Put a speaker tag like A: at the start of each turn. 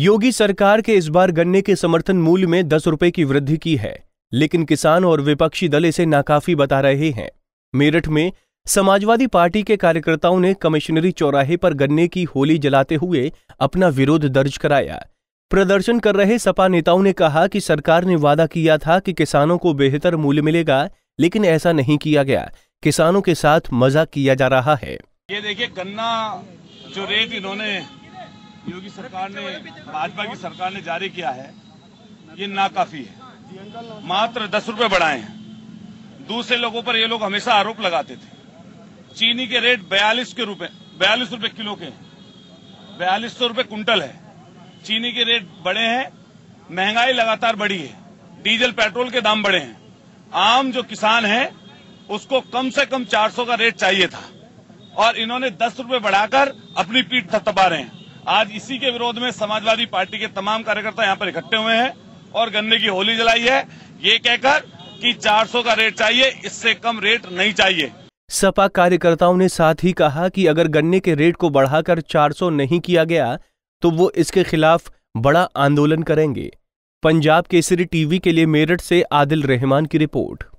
A: योगी सरकार के इस बार गन्ने के समर्थन मूल्य में दस रुपए की वृद्धि की है लेकिन किसान और विपक्षी दल इसे नाकाफी बता रहे हैं मेरठ में समाजवादी पार्टी के कार्यकर्ताओं ने कमिश्नरी चौराहे पर गन्ने की होली जलाते हुए अपना विरोध दर्ज कराया प्रदर्शन कर रहे सपा नेताओं ने कहा कि सरकार ने वादा किया था कि किसानों को बेहतर मूल्य मिलेगा लेकिन ऐसा नहीं किया गया किसानों के साथ मजाक किया जा रहा है
B: ये देखिए गन्ना जो रेट इन्होंने योगी सरकार ने भाजपा की सरकार ने जारी किया है ये नाकाफी है मात्र दस रुपए बढ़ाए हैं दूसरे लोगों पर ये लोग हमेशा आरोप लगाते थे चीनी के रेट बयालीस के रूपये बयालीस रुपए किलो के हैं बयालीस सौ रूपये कुंटल है चीनी के रेट बढ़े हैं महंगाई लगातार बढ़ी है डीजल पेट्रोल के दाम बढ़े हैं आम जो किसान है उसको कम से कम 400 का रेट चाहिए था और इन्होंने दस रूपये बढ़ाकर अपनी पीठ थपथपा रहे हैं आज इसी के विरोध में समाजवादी पार्टी के तमाम कार्यकर्ता यहाँ पर इकट्ठे हुए हैं और गन्ने की होली जलाई है ये कहकर कि 400 का रेट चाहिए इससे कम रेट नहीं चाहिए
A: सपा कार्यकर्ताओं ने साथ ही कहा कि अगर गन्ने के रेट को बढ़ाकर 400 नहीं किया गया तो वो इसके खिलाफ बड़ा आंदोलन करेंगे पंजाब केसरी टीवी के लिए मेरठ से आदिल रहमान की रिपोर्ट